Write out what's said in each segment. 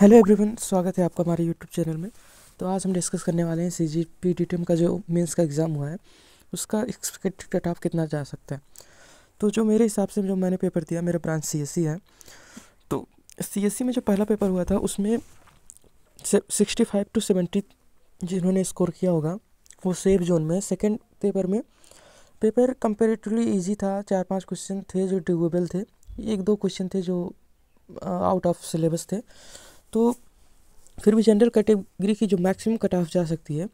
hello everyone स्वागत है आपका हमारे यूट्यूब चैनल में तो आज हम डिस्कस करने वाले हैं C G P D T M का जो मेंस का एग्ज़ाम हुआ है उसका एक्सपेक्टेड कट ऑफ कितना जा सकता है तो जो मेरे हिसाब से जो मैंने पेपर दिया मेरा ब्रांच सी एस सी है तो सी एस सी में जो पहला पेपर हुआ था उसमें सिक्सटी फाइव टू सेवेंटी जिन्होंने स्कोर किया होगा वो सेफ जोन में सेकेंड पेपर में पेपर कंपेरेटिवली ईजी था चार पाँच क्वेश्चन थे जो ड्यूएबल थे एक दो क्वेश्चन थे जो आउट ऑफ सिलेबस थे तो फिर भी जनरल कैटेगरी की जो मैक्सिमम कट ऑफ जा सकती है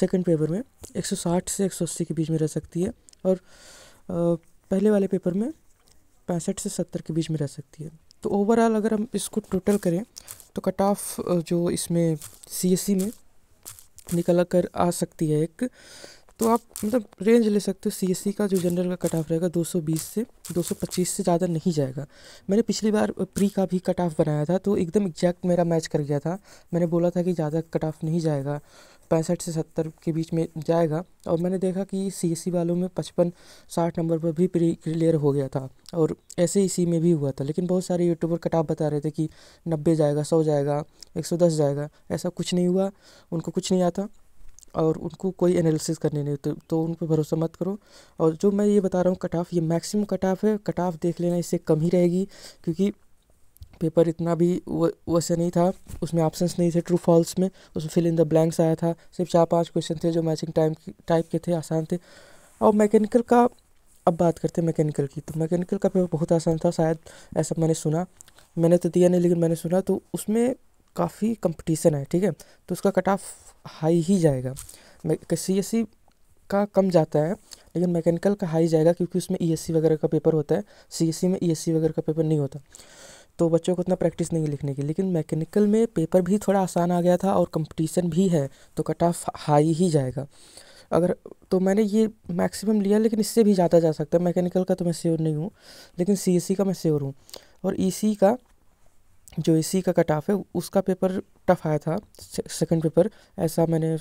सेकंड पेपर में 160 से 180 के बीच में रह सकती है और पहले वाले पेपर में पैंसठ से सत्तर के बीच में रह सकती है तो ओवरऑल अगर हम इसको टोटल करें तो कट ऑफ जो इसमें सी e में निकल कर आ सकती है एक तो आप मतलब रेंज ले सकते हो सी एस सी का जो जनरल का कट ऑफ रहेगा 220 से 225 से ज़्यादा नहीं जाएगा मैंने पिछली बार प्री का भी कट ऑफ बनाया था तो एकदम एग्जैक्ट मेरा मैच कर गया था मैंने बोला था कि ज़्यादा कट ऑफ नहीं जाएगा पैंसठ से सत्तर के बीच में जाएगा और मैंने देखा कि सी एस सी वालों में पचपन साठ नंबर पर भी प्री क्लियर हो गया था और ऐसे इसी में भी हुआ था लेकिन बहुत सारे यूट्यूबर कट ऑफ बता रहे थे कि नब्बे जाएगा सौ जाएगा एक सौ दस जाएगा ऐसा कुछ नहीं हुआ उनको कुछ नहीं आता और उनको कोई एनालिसिस करने नहीं होते तो उन पर भरोसा मत करो और जो मैं ये बता रहा हूँ कट ऑफ ये मैक्सिमम कट ऑफ है कट ऑफ देख लेना इससे कम ही रहेगी क्योंकि पेपर इतना भी वैसे नहीं था उसमें ऑप्शंस नहीं थे ट्रू फॉल्स में उसमें फिल इन द ब्लैंक्स आया था सिर्फ चार पांच क्वेश्चन थे जो मैचिंग टाइम टाइप के थे आसान थे और मैकेनिकल का अब बात करते हैं मैकेनिकल की तो मैकेनिकल का पेपर बहुत आसान था शायद ऐसा मैंने सुना मैंने तो दिया नहीं लेकिन मैंने सुना तो उसमें काफ़ी कंपटीशन है ठीक है तो उसका कट ऑफ हाई ही जाएगा सी एस सी का कम जाता है लेकिन मैकेनिकल का हाई जाएगा क्योंकि उसमें ई एस सी वगैरह का पेपर होता है सी एस सी में ई एस सी वगैरह का पेपर नहीं होता तो बच्चों को उतना प्रैक्टिस नहीं लिखने की लेकिन मैकेनिकल में पेपर भी थोड़ा आसान आ गया था और कंपटीशन भी है तो कट ऑफ हाई ही जाएगा अगर तो मैंने ये मैक्सिमम लिया लेकिन इससे भी ज़्यादा जा सकता है मैकेनिकल का तो मैं श्योर नहीं हूँ लेकिन सी एस सी का मैं श्योर हूँ और ई e सी का जो ए सी का कट ऑफ है उसका पेपर टफ आया था सेकंड पेपर ऐसा मैंने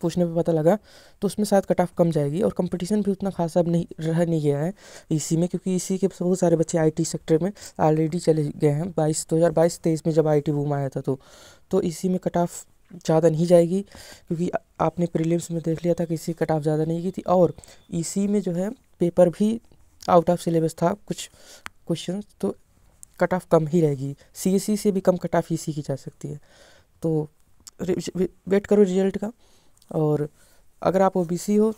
पूछने पे पता लगा तो उसमें शायद कट ऑफ कम जाएगी और कंपटीशन भी उतना खासा अब नहीं रह नहीं गया है इसी में क्योंकि इसी के बहुत सारे बच्चे आईटी सेक्टर में ऑलरेडी चले गए हैं बाईस दो हज़ार बाईस तेईस में जब आईटी बूम आया था तो तो इसी में कट ऑफ ज़्यादा नहीं जाएगी क्योंकि आपने प्रीलिम्स में देख लिया था कि इसी कट ऑफ ज़्यादा नहीं की थी और इसी में जो है पेपर भी आउट ऑफ सिलेबस था कुछ क्वेश्चन तो कट ऑफ कम ही रहेगी सी से भी कम कट ऑफ इसी की जा सकती है तो वेट करो रिजल्ट का और अगर आप ओ हो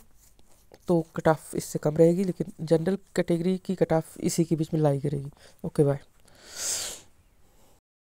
तो कट ऑफ इससे कम रहेगी लेकिन जनरल कैटेगरी की कट ऑफ इसी के बीच में लाई करेगी ओके बाय